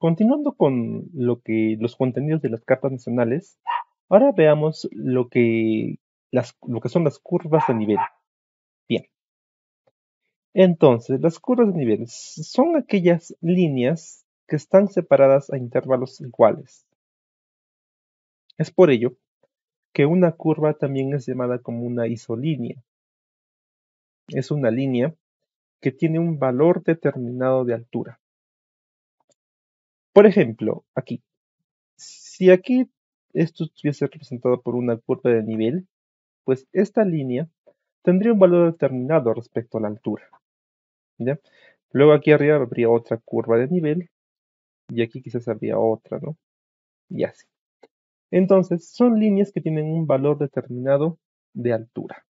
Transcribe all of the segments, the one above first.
Continuando con lo que los contenidos de las cartas nacionales, ahora veamos lo que, lo que son las curvas de nivel. Bien. Entonces, las curvas de nivel son aquellas líneas que están separadas a intervalos iguales. Es por ello que una curva también es llamada como una isolínea. Es una línea que tiene un valor determinado de altura. Por ejemplo, aquí. Si aquí esto estuviese representado por una curva de nivel, pues esta línea tendría un valor determinado respecto a la altura. Luego aquí arriba habría otra curva de nivel y aquí quizás habría otra, ¿no? Y así. Entonces, son líneas que tienen un valor determinado de altura.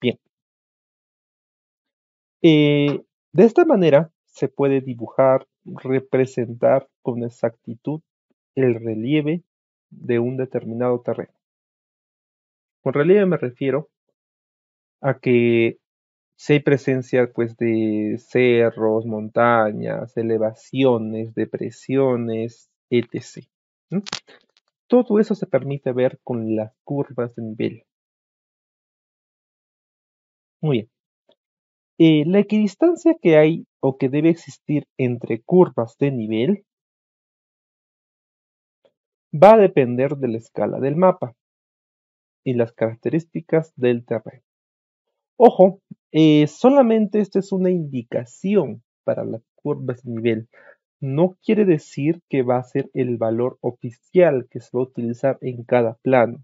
Bien. Eh, de esta manera se puede dibujar representar con exactitud el relieve de un determinado terreno. Con relieve me refiero a que si hay presencia pues, de cerros, montañas, elevaciones, depresiones, etc. Todo eso se permite ver con las curvas de nivel. Muy bien. Eh, la equidistancia que hay o que debe existir entre curvas de nivel va a depender de la escala del mapa y las características del terreno. Ojo, eh, solamente esta es una indicación para las curvas de nivel. No quiere decir que va a ser el valor oficial que se va a utilizar en cada plano.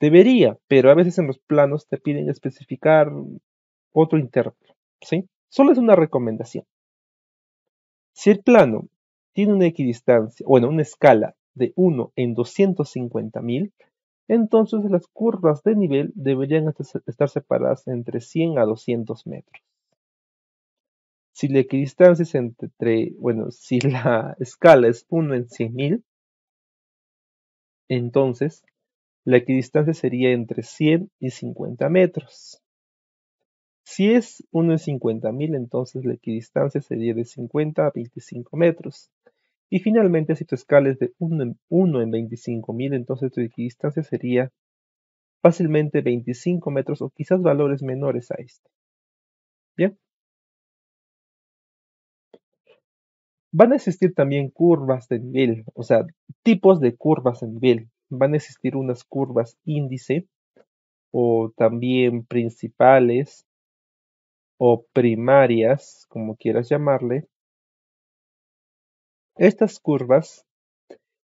Debería, pero a veces en los planos te piden especificar otro intérprete. ¿sí? Solo es una recomendación. Si el plano tiene una equidistancia, bueno, una escala de 1 en 250.000, entonces las curvas de nivel deberían estar separadas entre 100 a 200 metros. Si la equidistancia es entre, bueno, si la escala es 1 en 100.000, entonces la equidistancia sería entre 100 y 50 metros. Si es 1 en 50.000, entonces la equidistancia sería de 50 a 25 metros. Y finalmente, si tu escala es de 1 en, 1 en 25.000, entonces tu equidistancia sería fácilmente 25 metros o quizás valores menores a este. ¿Bien? Van a existir también curvas de nivel, o sea, tipos de curvas de nivel. Van a existir unas curvas índice o también principales o primarias, como quieras llamarle, estas curvas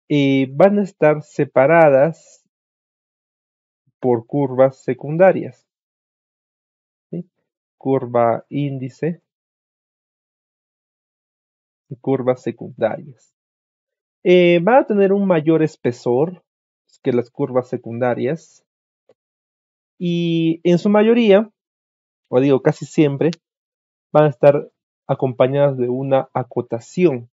eh, van a estar separadas por curvas secundarias. Curva índice y curvas secundarias. Eh, van a tener un mayor espesor que las curvas secundarias y en su mayoría o digo casi siempre, van a estar acompañadas de una acotación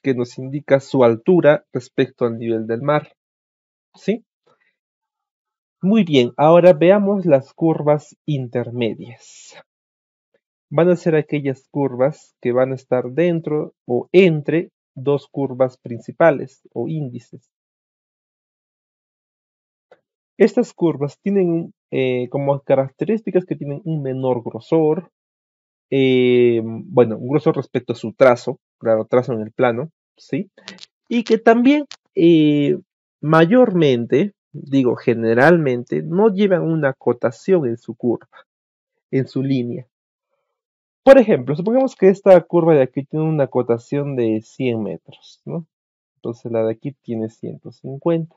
que nos indica su altura respecto al nivel del mar. ¿Sí? Muy bien, ahora veamos las curvas intermedias. Van a ser aquellas curvas que van a estar dentro o entre dos curvas principales o índices. Estas curvas tienen un... Eh, como características que tienen un menor grosor, eh, bueno, un grosor respecto a su trazo, claro, trazo en el plano, ¿sí? Y que también eh, mayormente, digo generalmente, no llevan una acotación en su curva, en su línea. Por ejemplo, supongamos que esta curva de aquí tiene una cotación de 100 metros, ¿no? Entonces la de aquí tiene 150.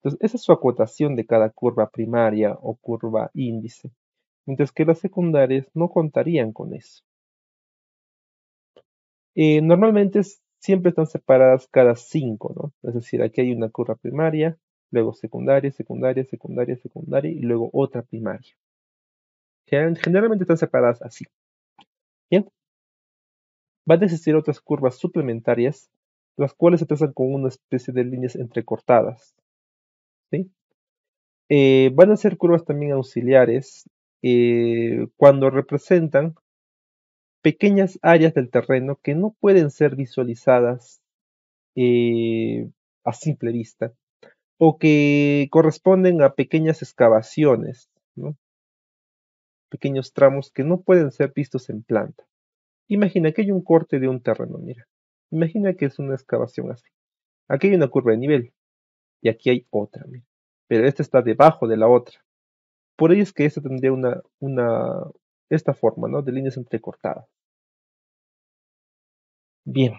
Entonces, esa es su acotación de cada curva primaria o curva índice, mientras que las secundarias no contarían con eso. Eh, normalmente siempre están separadas cada cinco, ¿no? Es decir, aquí hay una curva primaria, luego secundaria, secundaria, secundaria, secundaria y luego otra primaria. Generalmente están separadas así. Bien. Van a existir otras curvas suplementarias, las cuales se trazan con una especie de líneas entrecortadas, eh, van a ser curvas también auxiliares eh, cuando representan pequeñas áreas del terreno que no pueden ser visualizadas eh, a simple vista o que corresponden a pequeñas excavaciones, pequeños tramos que no pueden ser vistos en planta. Imagina que hay un corte de un terreno, mira. Imagina que es una excavación así. Aquí hay una curva de nivel y aquí hay otra, mira pero esta está debajo de la otra. Por ello es que esta tendría una, esta forma, ¿no? De líneas entrecortadas. Bien.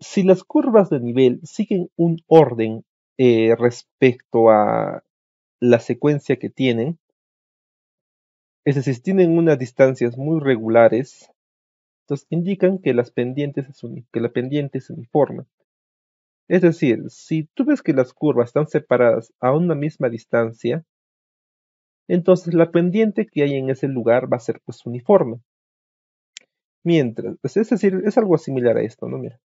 Si las curvas de nivel siguen un orden eh, respecto a la secuencia que tienen, es decir, tienen unas distancias muy regulares, entonces indican que, las pendientes que la pendiente es uniforme. Es decir, si tú ves que las curvas están separadas a una misma distancia, entonces la pendiente que hay en ese lugar va a ser pues uniforme. Mientras, es decir, es algo similar a esto, ¿no? Mira.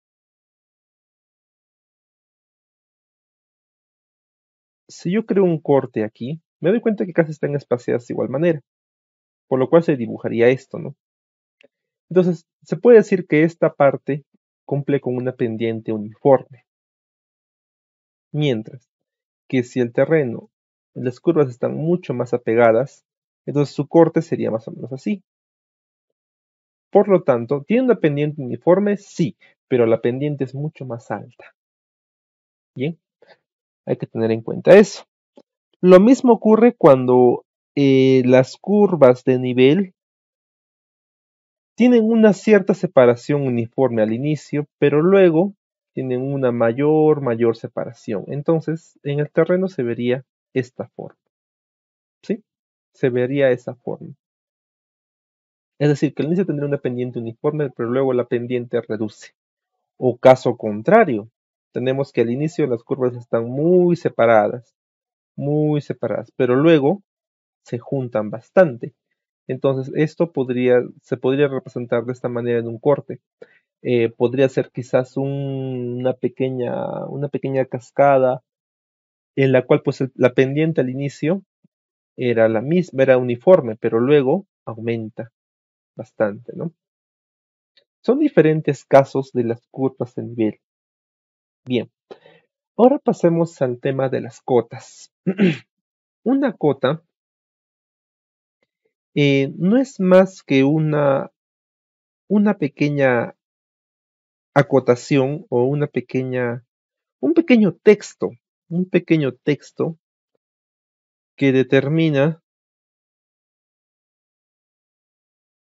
Si yo creo un corte aquí, me doy cuenta que casi están espaciadas de igual manera, por lo cual se dibujaría esto, ¿no? Entonces, se puede decir que esta parte cumple con una pendiente uniforme. Mientras que si el terreno, las curvas están mucho más apegadas, entonces su corte sería más o menos así. Por lo tanto, ¿tiene una pendiente uniforme? Sí, pero la pendiente es mucho más alta. Bien, hay que tener en cuenta eso. Lo mismo ocurre cuando eh, las curvas de nivel tienen una cierta separación uniforme al inicio, pero luego tienen una mayor, mayor separación. Entonces, en el terreno se vería esta forma. ¿Sí? Se vería esa forma. Es decir, que al inicio tendría una pendiente uniforme, pero luego la pendiente reduce. O caso contrario, tenemos que al inicio las curvas están muy separadas, muy separadas, pero luego se juntan bastante. Entonces, esto podría, se podría representar de esta manera en un corte. Eh, podría ser quizás una, pequeña, una pequeña cascada en la cual pues, la pendiente al inicio era la misma, era uniforme, pero luego aumenta bastante, ¿no? Son diferentes casos de las curvas de nivel. Bien, ahora pasemos al tema de las cotas. una cota eh, no es más que una, una pequeña acotación o una pequeña, un pequeño texto, un pequeño texto que determina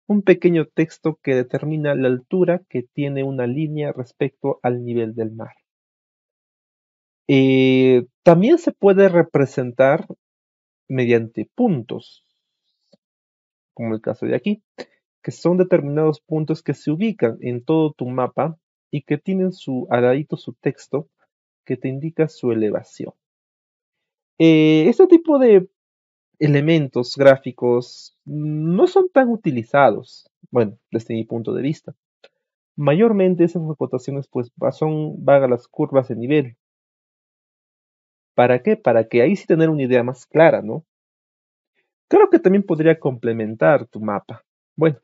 un pequeño texto que determina la altura que tiene una línea respecto al nivel del mar. Eh, también se puede representar mediante puntos, como el caso de aquí, que son determinados puntos que se ubican en todo tu mapa y que tienen su aladito su texto que te indica su elevación. Eh, este tipo de elementos gráficos no son tan utilizados, bueno, desde mi punto de vista. Mayormente esas acotaciones pues son vagas las curvas de nivel. ¿Para qué? Para que ahí sí tener una idea más clara, ¿no? Creo que también podría complementar tu mapa. Bueno.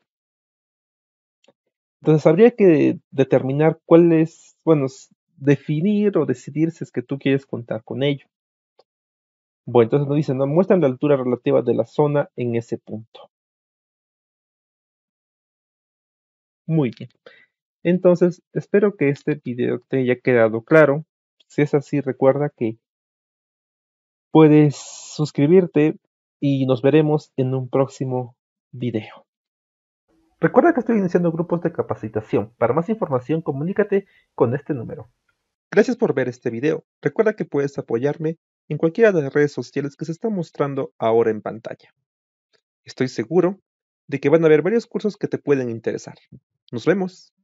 Entonces habría que determinar cuál es, bueno, definir o decidir si es que tú quieres contar con ello. Bueno, entonces nos dicen, nos muestran la altura relativa de la zona en ese punto. Muy bien. Entonces, espero que este video te haya quedado claro. Si es así, recuerda que puedes suscribirte y nos veremos en un próximo video. Recuerda que estoy iniciando grupos de capacitación. Para más información, comunícate con este número. Gracias por ver este video. Recuerda que puedes apoyarme en cualquiera de las redes sociales que se están mostrando ahora en pantalla. Estoy seguro de que van a haber varios cursos que te pueden interesar. Nos vemos.